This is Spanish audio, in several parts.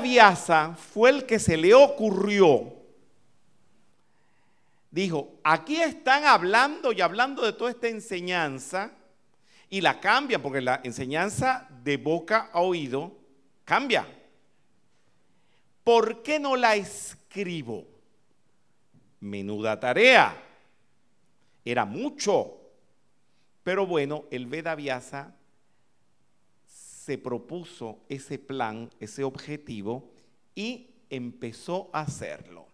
Biasa fue el que se le ocurrió. Dijo, aquí están hablando y hablando de toda esta enseñanza y la cambian, porque la enseñanza de boca a oído cambia. ¿Por qué no la escribo? Menuda tarea. Era mucho. Pero bueno, el Viasa se propuso ese plan, ese objetivo y empezó a hacerlo.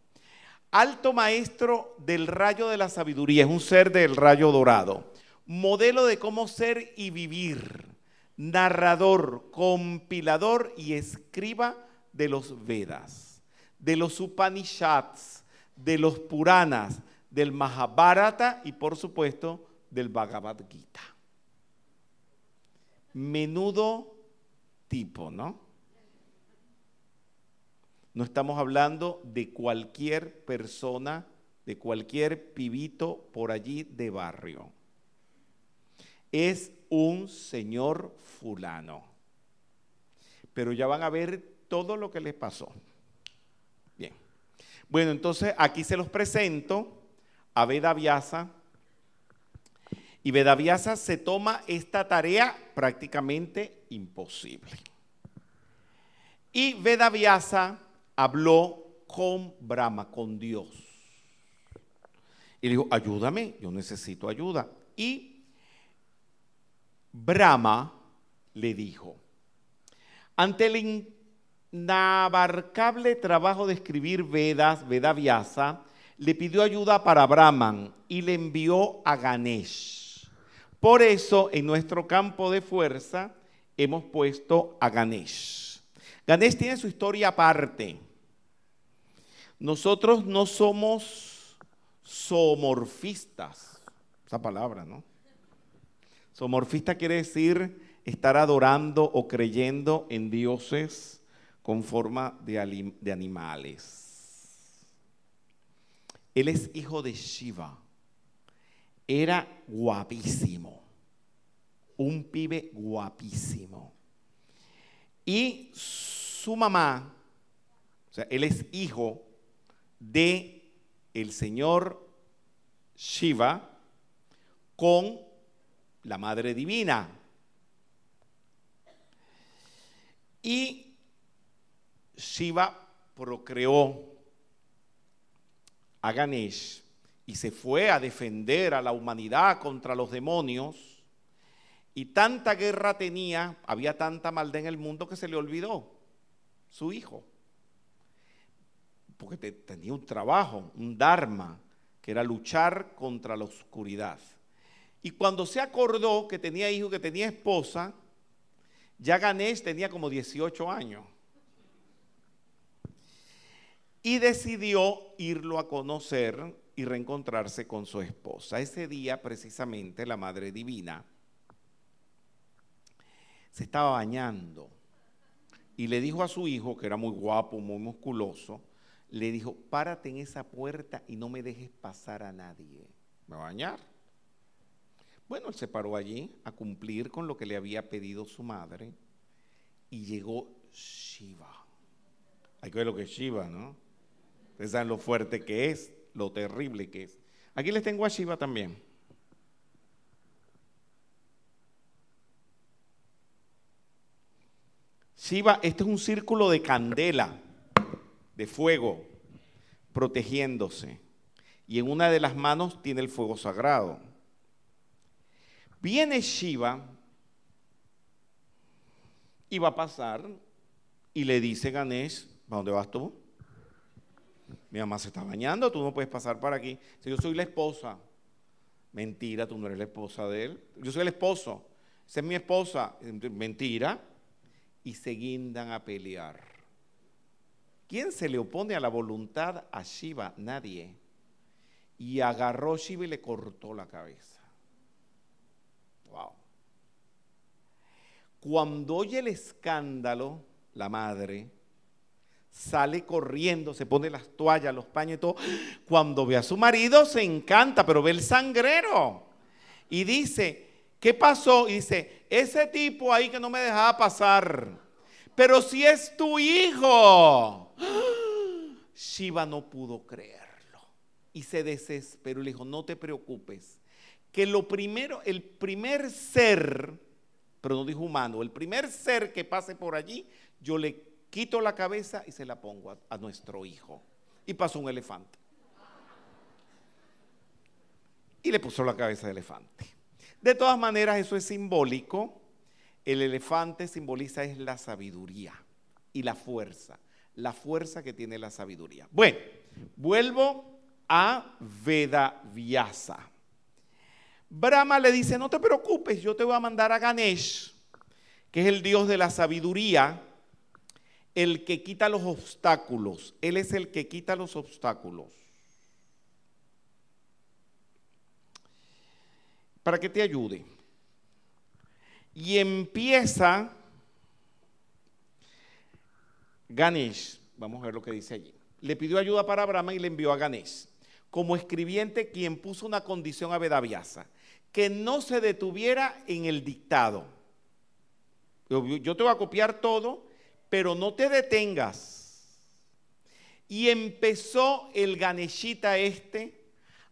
Alto maestro del rayo de la sabiduría, es un ser del rayo dorado, modelo de cómo ser y vivir, narrador, compilador y escriba de los Vedas, de los Upanishads, de los Puranas, del Mahabharata y por supuesto del Bhagavad Gita. Menudo tipo, ¿no? No estamos hablando de cualquier persona, de cualquier pibito por allí de barrio. Es un señor fulano. Pero ya van a ver todo lo que les pasó. Bien. Bueno, entonces aquí se los presento a Vedaviasa. Y Vedaviasa se toma esta tarea prácticamente imposible. Y Vedavyasa habló con Brahma, con Dios. Y le dijo, ayúdame, yo necesito ayuda. Y Brahma le dijo, ante el inabarcable trabajo de escribir Vedas, Vedavyasa, le pidió ayuda para Brahman y le envió a Ganesh. Por eso, en nuestro campo de fuerza, hemos puesto a Ganesh. Ganesh tiene su historia aparte. Nosotros no somos somorfistas, esa palabra, ¿no? Somorfista quiere decir estar adorando o creyendo en dioses con forma de, de animales. Él es hijo de Shiva. Era guapísimo un pibe guapísimo. Y su mamá, o sea, él es hijo de el señor Shiva con la Madre Divina. Y Shiva procreó a Ganesh y se fue a defender a la humanidad contra los demonios y tanta guerra tenía, había tanta maldad en el mundo que se le olvidó su hijo. Porque tenía un trabajo, un dharma, que era luchar contra la oscuridad. Y cuando se acordó que tenía hijo, que tenía esposa, ya Ganesh tenía como 18 años. Y decidió irlo a conocer y reencontrarse con su esposa. Ese día, precisamente, la Madre Divina se estaba bañando y le dijo a su hijo, que era muy guapo, muy musculoso, le dijo, párate en esa puerta y no me dejes pasar a nadie. Me va a bañar. Bueno, él se paró allí a cumplir con lo que le había pedido su madre y llegó Shiva. Hay que ver lo que es Shiva, ¿no? Ustedes saben lo fuerte que es, lo terrible que es. Aquí les tengo a Shiva también. Shiva, este es un círculo de candela, de fuego, protegiéndose. Y en una de las manos tiene el fuego sagrado. Viene Shiva y va a pasar y le dice Ganesh, ¿a dónde vas tú? Mi mamá se está bañando, tú no puedes pasar para aquí. Si yo soy la esposa. Mentira, tú no eres la esposa de él. Yo soy el esposo. Esa es mi esposa. Mentira y se guindan a pelear. ¿Quién se le opone a la voluntad a Shiva? Nadie. Y agarró Shiva y le cortó la cabeza. Wow. Cuando oye el escándalo, la madre sale corriendo, se pone las toallas, los paños y todo. Cuando ve a su marido se encanta, pero ve el sangrero y dice, ¿Qué pasó? Y dice, ese tipo ahí que no me dejaba pasar. Pero si es tu hijo. Shiva no pudo creerlo y se desesperó. y Le dijo, no te preocupes, que lo primero, el primer ser, pero no dijo humano, el primer ser que pase por allí, yo le quito la cabeza y se la pongo a nuestro hijo. Y pasó un elefante. Y le puso la cabeza de elefante. De todas maneras, eso es simbólico. El elefante simboliza es la sabiduría y la fuerza, la fuerza que tiene la sabiduría. Bueno, vuelvo a Vedavyasa. Brahma le dice, no te preocupes, yo te voy a mandar a Ganesh, que es el dios de la sabiduría, el que quita los obstáculos. Él es el que quita los obstáculos. para que te ayude. Y empieza Ganesh, vamos a ver lo que dice allí. Le pidió ayuda para Brahma y le envió a Ganesh, como escribiente quien puso una condición a Vedavyasa, que no se detuviera en el dictado. Yo te voy a copiar todo, pero no te detengas. Y empezó el Ganeshita este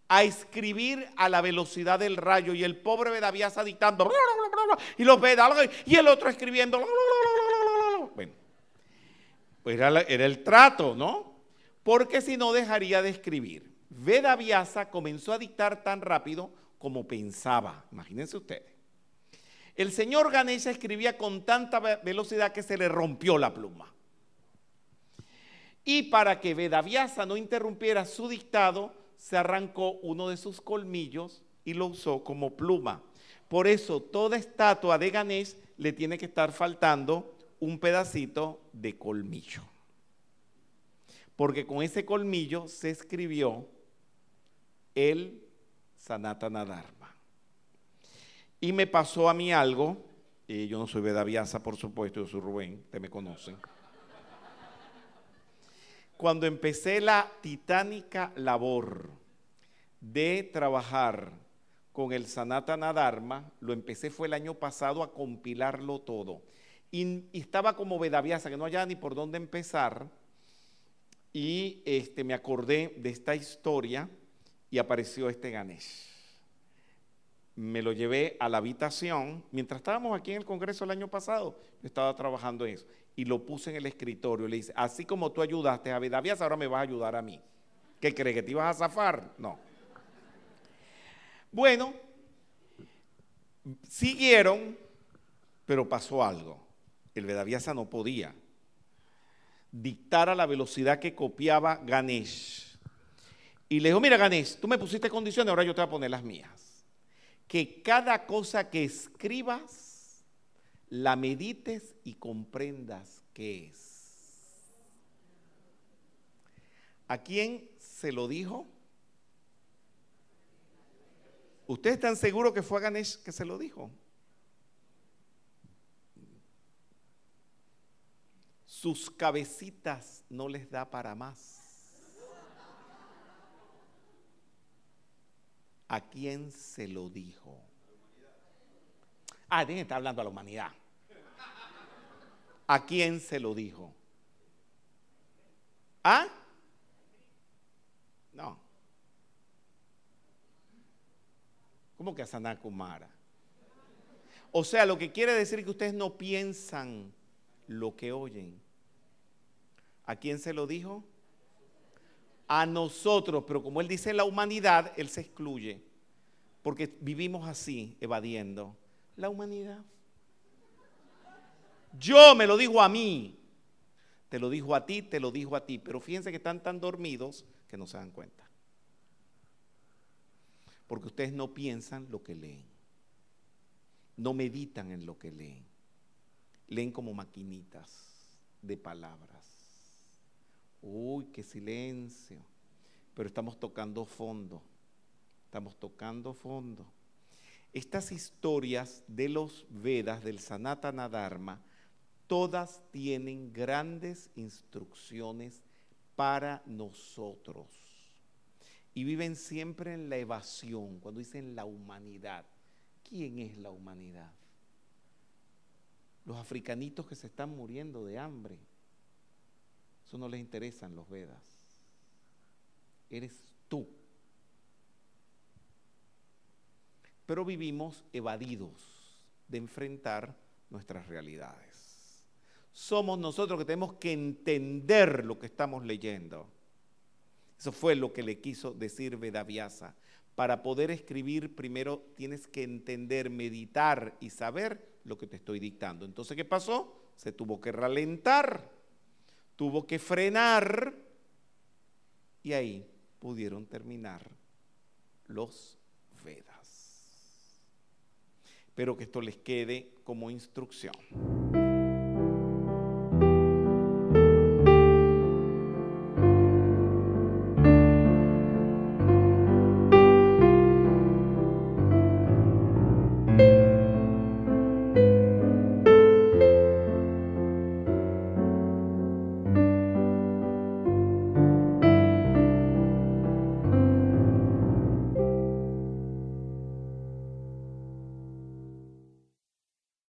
a escribir a la velocidad del rayo y el pobre Bedavías dictando y los y el otro escribiendo. Bueno, era, el trato, ¿no? Porque si no dejaría de escribir. Bedaviasa comenzó a dictar tan rápido como pensaba, imagínense ustedes. El señor Ganesha escribía con tanta velocidad que se le rompió la pluma. Y para que Bedaviasa no interrumpiera su dictado, se arrancó uno de sus colmillos y lo usó como pluma. Por eso toda estatua de Ganesh le tiene que estar faltando un pedacito de colmillo. Porque con ese colmillo se escribió el Sanatana Dharma. Y me pasó a mí algo, eh, yo no soy Vedaviasa, por supuesto, yo soy Rubén, ¿Te me conocen cuando empecé la titánica labor de trabajar con el Sanatana Dharma, lo empecé fue el año pasado a compilarlo todo. Y, estaba como vedaviasa que no había ni por dónde empezar. Y este, me acordé de esta historia y apareció este Ganesh me lo llevé a la habitación. Mientras estábamos aquí en el Congreso el año pasado, yo estaba trabajando en eso. Y lo puse en el escritorio. Le dice, así como tú ayudaste a Bedavías, ahora me vas a ayudar a mí. ¿Qué crees? ¿Que te ibas a zafar? No. Bueno, siguieron, pero pasó algo. El Bedaviasa no podía dictar a la velocidad que copiaba Ganesh. Y le dijo, mira Ganesh, tú me pusiste condiciones, ahora yo te voy a poner las mías que cada cosa que escribas la medites y comprendas qué es. ¿A quién se lo dijo? ¿Ustedes están seguros que fue a Ganesh que se lo dijo? Sus cabecitas no les da para más. ¿A quién se lo dijo? Ah, tiene está hablando a la humanidad. ¿A quién se lo dijo? ¿Ah? No. ¿Cómo que a Sanakumara? O sea, lo que quiere decir que ustedes no piensan lo que oyen. ¿A quién se lo dijo? a nosotros, pero como él dice la humanidad, él se excluye, porque vivimos así, evadiendo la humanidad. Yo me lo digo a mí, te lo dijo a ti, te lo dijo a ti, pero fíjense que están tan dormidos que no se dan cuenta, porque ustedes no piensan lo que leen, no meditan en lo que leen, leen como maquinitas de palabras. Uy, qué silencio. Pero estamos tocando fondo. Estamos tocando fondo. Estas historias de los Vedas, del Sanatana Dharma, todas tienen grandes instrucciones para nosotros. Y viven siempre en la evasión, cuando dicen la humanidad. ¿Quién es la humanidad? Los africanitos que se están muriendo de hambre, eso no les interesan los Vedas. Eres tú. Pero vivimos evadidos de enfrentar nuestras realidades. Somos nosotros que tenemos que entender lo que estamos leyendo. Eso fue lo que le quiso decir Vedavyasa. Para poder escribir, primero tienes que entender, meditar y saber lo que te estoy dictando. Entonces, ¿qué pasó? Se tuvo que ralentar tuvo que frenar y ahí pudieron terminar los Vedas. Espero que esto les quede como instrucción.